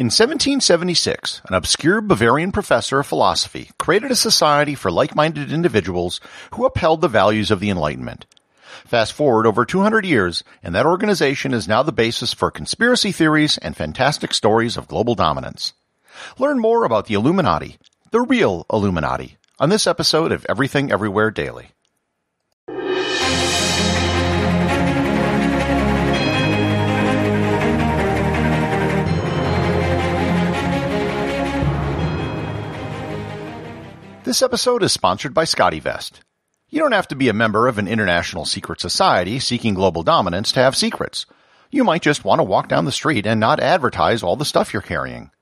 In 1776, an obscure Bavarian professor of philosophy created a society for like-minded individuals who upheld the values of the Enlightenment. Fast forward over 200 years, and that organization is now the basis for conspiracy theories and fantastic stories of global dominance. Learn more about the Illuminati, the real Illuminati, on this episode of Everything Everywhere Daily. This episode is sponsored by ScottyVest. You don't have to be a member of an international secret society seeking global dominance to have secrets. You might just want to walk down the street and not advertise all the stuff you're carrying.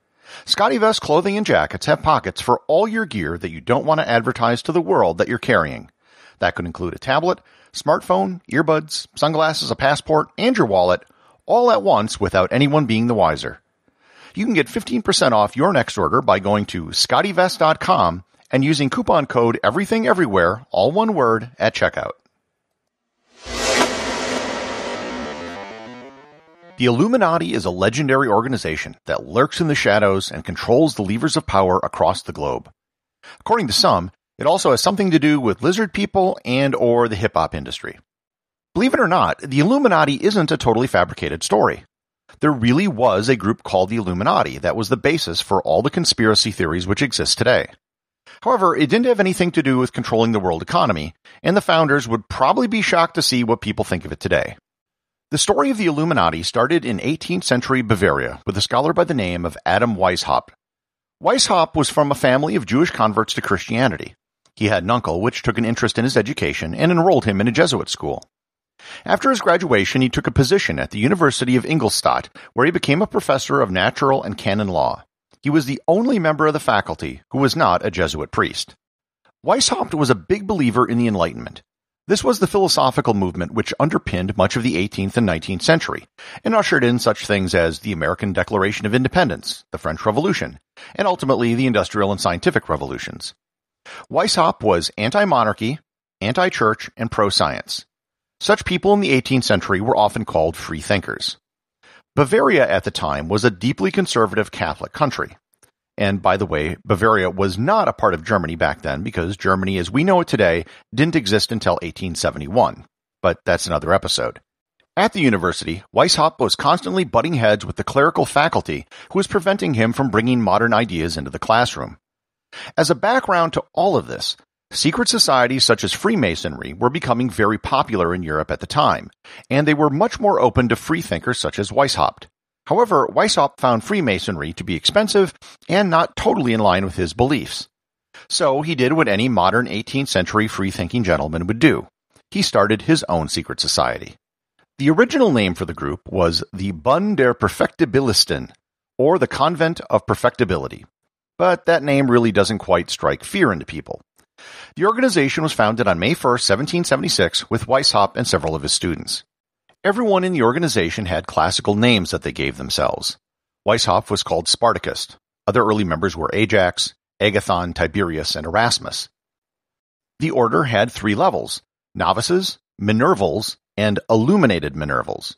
ScottyVest clothing and jackets have pockets for all your gear that you don't want to advertise to the world that you're carrying. That could include a tablet, smartphone, earbuds, sunglasses, a passport, and your wallet, all at once without anyone being the wiser. You can get 15% off your next order by going to scottyvest.com and using coupon code everything everywhere, all one word at checkout. The Illuminati is a legendary organization that lurks in the shadows and controls the levers of power across the globe. According to some, it also has something to do with lizard people and or the hip hop industry. Believe it or not, the Illuminati isn't a totally fabricated story. There really was a group called the Illuminati that was the basis for all the conspiracy theories which exist today. However, it didn't have anything to do with controlling the world economy, and the founders would probably be shocked to see what people think of it today. The story of the Illuminati started in 18th century Bavaria with a scholar by the name of Adam Weishaupt. Weishaupt was from a family of Jewish converts to Christianity. He had an uncle which took an interest in his education and enrolled him in a Jesuit school. After his graduation, he took a position at the University of Ingolstadt, where he became a professor of natural and canon law. He was the only member of the faculty who was not a Jesuit priest. Weishaupt was a big believer in the Enlightenment. This was the philosophical movement which underpinned much of the 18th and 19th century and ushered in such things as the American Declaration of Independence, the French Revolution, and ultimately the Industrial and Scientific Revolutions. Weishaupt was anti-monarchy, anti-church, and pro-science. Such people in the 18th century were often called free thinkers. Bavaria at the time was a deeply conservative Catholic country. And by the way, Bavaria was not a part of Germany back then because Germany as we know it today didn't exist until 1871. But that's another episode. At the university, Weishaupt was constantly butting heads with the clerical faculty who was preventing him from bringing modern ideas into the classroom. As a background to all of this, Secret societies such as Freemasonry were becoming very popular in Europe at the time, and they were much more open to freethinkers such as Weishaupt. However, Weishaupt found Freemasonry to be expensive and not totally in line with his beliefs. So he did what any modern 18th century freethinking gentleman would do. He started his own secret society. The original name for the group was the Bund der Perfectibilisten, or the Convent of Perfectibility. But that name really doesn't quite strike fear into people. The organization was founded on May 1, 1776, with Weishaupt and several of his students. Everyone in the organization had classical names that they gave themselves. Weishaupt was called Spartacus. Other early members were Ajax, Agathon, Tiberius, and Erasmus. The order had three levels novices, Minervals, and illuminated Minervals.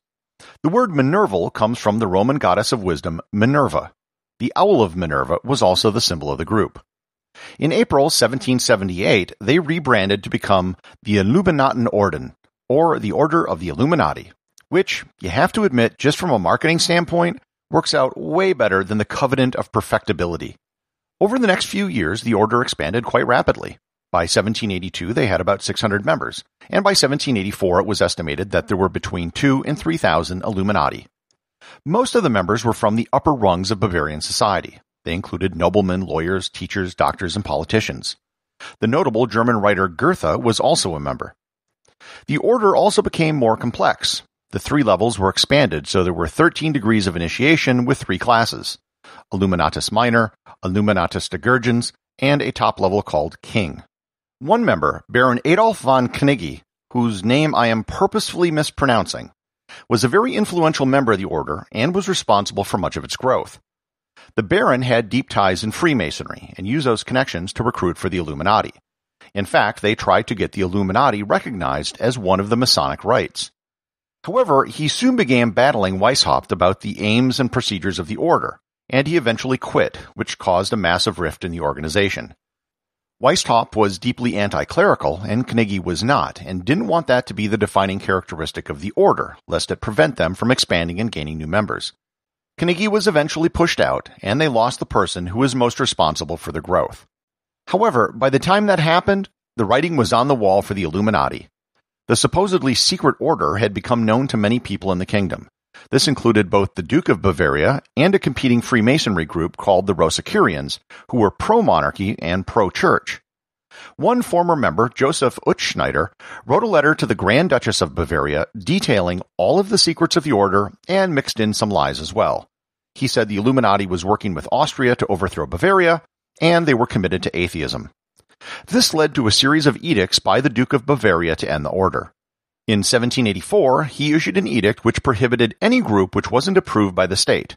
The word Minerval comes from the Roman goddess of wisdom, Minerva. The owl of Minerva was also the symbol of the group. In April 1778 they rebranded to become the Illuminatenorden, or the Order of the Illuminati, which, you have to admit, just from a marketing standpoint, works out way better than the covenant of perfectibility. Over the next few years, the order expanded quite rapidly. By 1782, they had about 600 members, and by 1784, it was estimated that there were between 2 and 3,000 Illuminati. Most of the members were from the upper rungs of Bavarian society. They included noblemen, lawyers, teachers, doctors, and politicians. The notable German writer Goethe was also a member. The order also became more complex. The three levels were expanded, so there were 13 degrees of initiation with three classes Illuminatus Minor, Illuminatus Divergens, and a top level called King. One member, Baron Adolf von Knigge, whose name I am purposefully mispronouncing, was a very influential member of the order and was responsible for much of its growth. The Baron had deep ties in Freemasonry and used those connections to recruit for the Illuminati. In fact, they tried to get the Illuminati recognized as one of the Masonic rites. However, he soon began battling Weishaupt about the aims and procedures of the order, and he eventually quit, which caused a massive rift in the organization. Weishaupt was deeply anti-clerical, and Carnegie was not, and didn't want that to be the defining characteristic of the order, lest it prevent them from expanding and gaining new members. Carnegie was eventually pushed out, and they lost the person who was most responsible for the growth. However, by the time that happened, the writing was on the wall for the Illuminati. The supposedly secret order had become known to many people in the kingdom. This included both the Duke of Bavaria and a competing Freemasonry group called the Rosicrucians, who were pro monarchy and pro church. One former member, Joseph Utschneider, wrote a letter to the Grand Duchess of Bavaria detailing all of the secrets of the order and mixed in some lies as well. He said the Illuminati was working with Austria to overthrow Bavaria, and they were committed to atheism. This led to a series of edicts by the Duke of Bavaria to end the order. In 1784, he issued an edict which prohibited any group which wasn't approved by the state.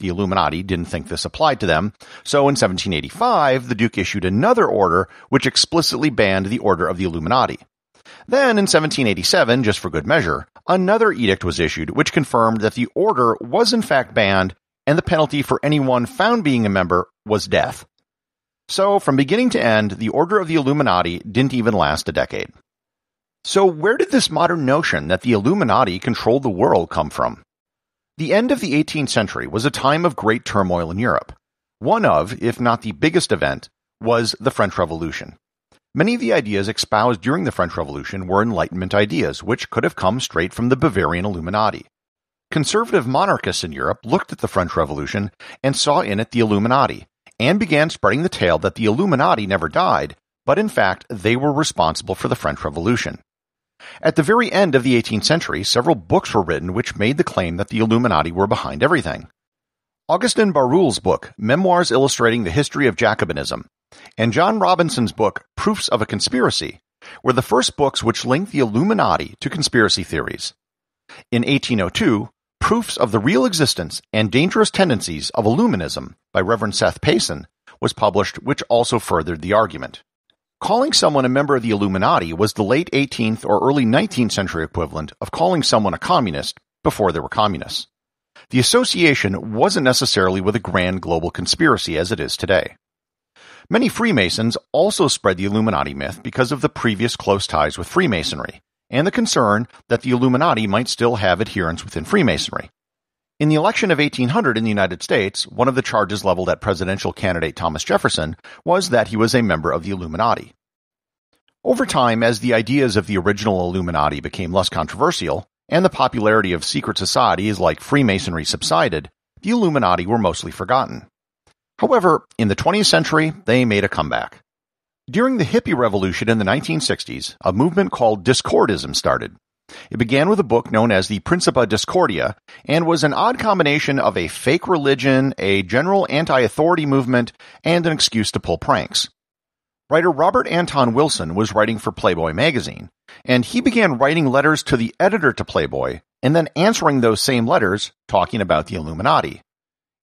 The Illuminati didn't think this applied to them, so in 1785, the Duke issued another order which explicitly banned the Order of the Illuminati. Then in 1787, just for good measure, another edict was issued which confirmed that the order was in fact banned and the penalty for anyone found being a member was death. So, from beginning to end, the Order of the Illuminati didn't even last a decade. So, where did this modern notion that the Illuminati controlled the world come from? The end of the 18th century was a time of great turmoil in Europe. One of, if not the biggest event, was the French Revolution. Many of the ideas espoused during the French Revolution were Enlightenment ideas, which could have come straight from the Bavarian Illuminati. Conservative monarchists in Europe looked at the French Revolution and saw in it the Illuminati, and began spreading the tale that the Illuminati never died, but in fact they were responsible for the French Revolution. At the very end of the 18th century, several books were written which made the claim that the Illuminati were behind everything. Augustin Barul's book, Memoirs Illustrating the History of Jacobinism, and John Robinson's book, Proofs of a Conspiracy, were the first books which linked the Illuminati to conspiracy theories. In 1802, Proofs of the Real Existence and Dangerous Tendencies of Illuminism by Reverend Seth Payson was published, which also furthered the argument. Calling someone a member of the Illuminati was the late 18th or early 19th century equivalent of calling someone a communist before there were communists. The association wasn't necessarily with a grand global conspiracy as it is today. Many Freemasons also spread the Illuminati myth because of the previous close ties with Freemasonry, and the concern that the Illuminati might still have adherents within Freemasonry. In the election of 1800 in the United States, one of the charges leveled at presidential candidate Thomas Jefferson was that he was a member of the Illuminati. Over time, as the ideas of the original Illuminati became less controversial, and the popularity of secret societies like Freemasonry subsided, the Illuminati were mostly forgotten. However, in the 20th century, they made a comeback. During the hippie revolution in the 1960s, a movement called Discordism started. It began with a book known as the Principa Discordia and was an odd combination of a fake religion, a general anti-authority movement, and an excuse to pull pranks. Writer Robert Anton Wilson was writing for Playboy magazine, and he began writing letters to the editor to Playboy and then answering those same letters talking about the Illuminati.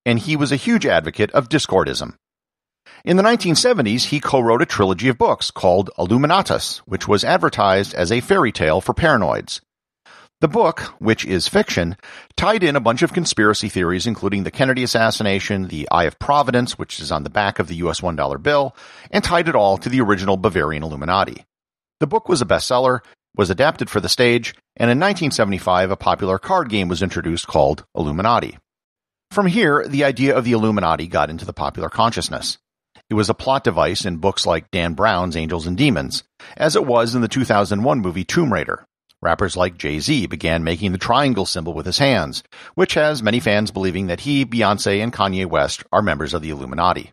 And he was a huge advocate of Discordism. In the 1970s, he co-wrote a trilogy of books called Illuminatus, which was advertised as a fairy tale for paranoids. The book, which is fiction, tied in a bunch of conspiracy theories, including the Kennedy assassination, the Eye of Providence, which is on the back of the US $1 bill, and tied it all to the original Bavarian Illuminati. The book was a bestseller, was adapted for the stage, and in 1975, a popular card game was introduced called Illuminati. From here, the idea of the Illuminati got into the popular consciousness. It was a plot device in books like Dan Brown's Angels and Demons, as it was in the 2001 movie Tomb Raider. Rappers like Jay Z began making the triangle symbol with his hands, which has many fans believing that he, Beyonce, and Kanye West are members of the Illuminati.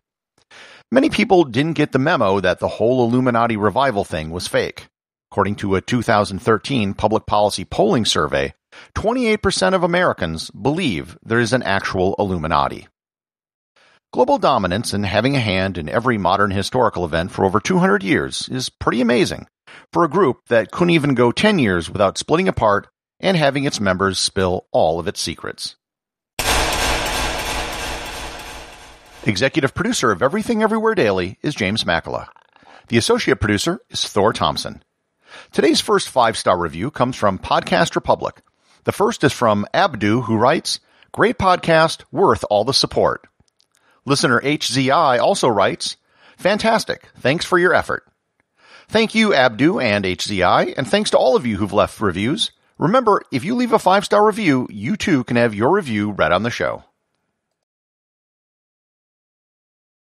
Many people didn't get the memo that the whole Illuminati revival thing was fake. According to a 2013 public policy polling survey, 28% of Americans believe there is an actual Illuminati. Global dominance and having a hand in every modern historical event for over 200 years is pretty amazing for a group that couldn't even go 10 years without splitting apart and having its members spill all of its secrets. Executive producer of Everything Everywhere Daily is James Makala. The associate producer is Thor Thompson. Today's first five star review comes from Podcast Republic. The first is from Abdu, who writes, Great podcast, worth all the support. Listener HZI also writes, Fantastic. Thanks for your effort. Thank you, Abdu and HZI, and thanks to all of you who've left reviews. Remember, if you leave a five star review, you too can have your review read on the show.